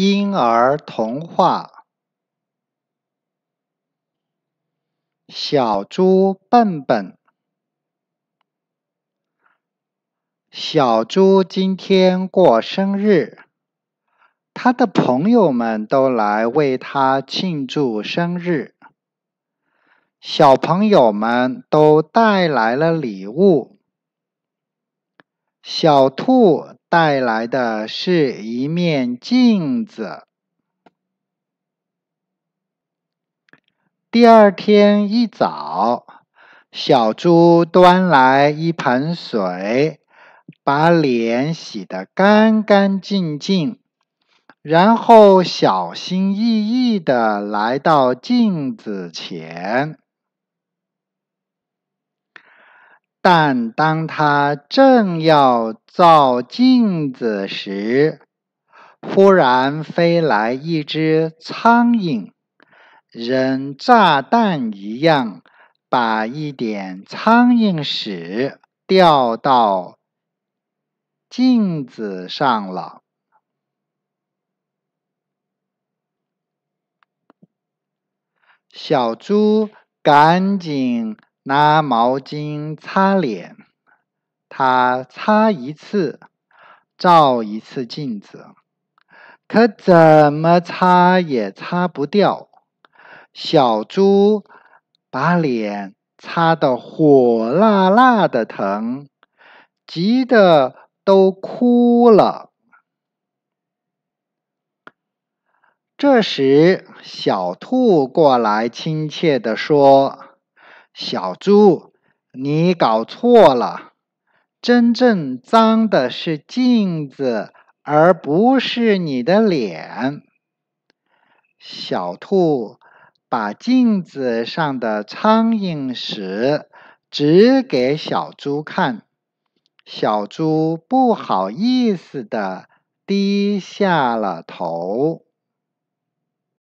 婴儿童话：小猪笨笨。小猪今天过生日，他的朋友们都来为他庆祝生日。小朋友们都带来了礼物。小兔。带来的是一面镜子。第二天一早，小猪端来一盆水，把脸洗得干干净净，然后小心翼翼地来到镜子前。但当他正要照镜子时，忽然飞来一只苍蝇，扔炸弹一样，把一点苍蝇屎掉到镜子上了。小猪赶紧。拿毛巾擦脸，他擦一次，照一次镜子，可怎么擦也擦不掉。小猪把脸擦得火辣辣的疼，急得都哭了。这时，小兔过来亲切地说。小猪，你搞错了，真正脏的是镜子，而不是你的脸。小兔把镜子上的苍蝇屎指给小猪看，小猪不好意思的低下了头。